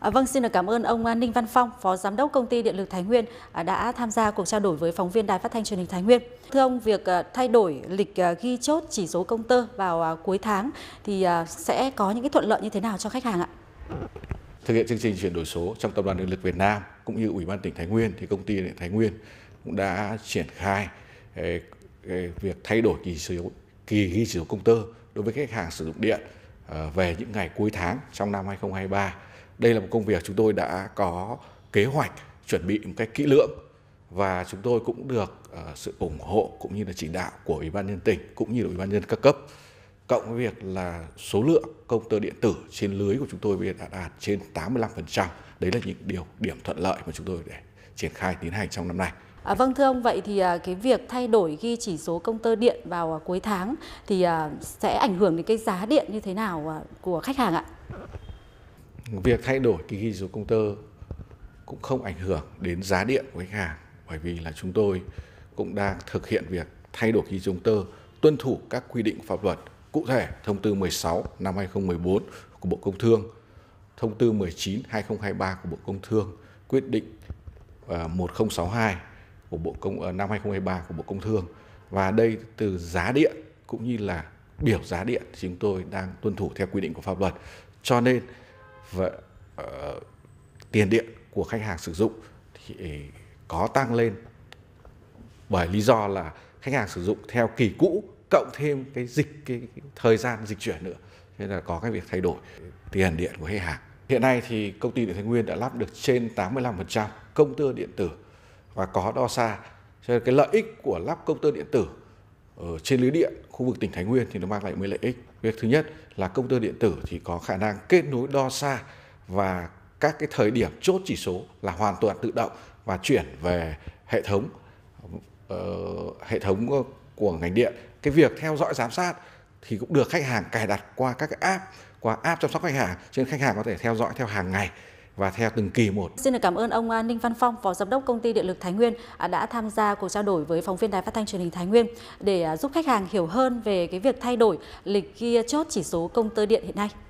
À, vâng, xin được cảm ơn ông à, Ninh Văn Phong, Phó Giám đốc Công ty Điện lực Thái Nguyên à, đã tham gia cuộc trao đổi với phóng viên Đài Phát thanh truyền hình Thái Nguyên. Thưa ông, việc à, thay đổi lịch ghi chốt chỉ số công tơ vào cuối tháng thì sẽ có những cái thuận lợi như thế nào cho khách hàng ạ? Thực hiện chương trình chuyển đổi số trong Tập đoàn Điện lực Việt Nam cũng như Ủy ban tỉnh Thái Nguyên thì Công ty Điện Thái Nguyên cũng đã triển khai ờ, ờ, việc thay đổi kỳ số kỳ ghi chỉ số công tơ đối với khách hàng sử dụng điện ờ, về những ngày cuối tháng trong năm 2023 đây là một công việc chúng tôi đã có kế hoạch chuẩn bị một cách kỹ lưỡng và chúng tôi cũng được ờ, sự ủng hộ cũng như là chỉ đạo của ủy ban nhân tỉnh cũng như là ủy ban nhân các cấp cộng với việc là số lượng công tơ điện tử trên lưới của chúng tôi bây giờ đã đạt trên 85%. Đấy là những điều điểm thuận lợi mà chúng tôi để triển khai tiến hành trong năm nay. À, vâng thưa ông vậy thì à, cái việc thay đổi ghi chỉ số công tơ điện vào à, cuối tháng thì à, sẽ ảnh hưởng đến cái giá điện như thế nào của khách hàng ạ? việc thay đổi cái ghi số công tơ cũng không ảnh hưởng đến giá điện của khách hàng bởi vì là chúng tôi cũng đang thực hiện việc thay đổi ghi số công tơ tuân thủ các quy định pháp luật cụ thể thông tư 16 năm 2014 của Bộ Công Thương, thông tư 19 2023 của Bộ Công Thương, quyết định 1062 ờ, của Bộ Công ờ, năm 2023 của Bộ Công Thương và đây từ giá điện cũng như là biểu giá điện chúng tôi đang tuân thủ theo quy định của pháp luật. Cho nên và uh, ờ, tiền điện của khách hàng sử dụng thì có tăng lên bởi lý do là khách hàng sử dụng theo kỳ cũ cộng thêm cái dịch cái, thời gian dịch chuyển nữa nên là có cái việc thay đổi tiền điện của khách hàng hiện nay thì công ty điện thái nguyên đã lắp được trên 85% công tơ điện tử và có đo xa cho nên cái lợi ích của lắp công tơ điện tử ở trên lưới điện khu vực tỉnh thái nguyên thì nó mang lại mấy lợi ích Việc thứ nhất là công tơ điện tử thì có khả năng kết nối đo xa và các cái thời điểm chốt chỉ số là hoàn toàn tự động và chuyển về hệ thống ờ, hệ thống của ngành điện. Cái việc theo dõi giám sát thì cũng được khách hàng cài đặt qua các cái app, qua app chăm sóc khách hàng, cho nên khách hàng có thể theo dõi theo hàng ngày và theo từng kỳ một. Xin được cảm ơn ông à, Ninh Văn Phong, Phó Giám đốc Công ty Điện lực Thái Nguyên à, đã tham gia cuộc trao đổi với phóng viên Đài Phát thanh Truyền hình Thái Nguyên để à, giúp khách hàng hiểu hơn về cái việc thay đổi lịch ghi chốt chỉ số công tơ điện hiện nay.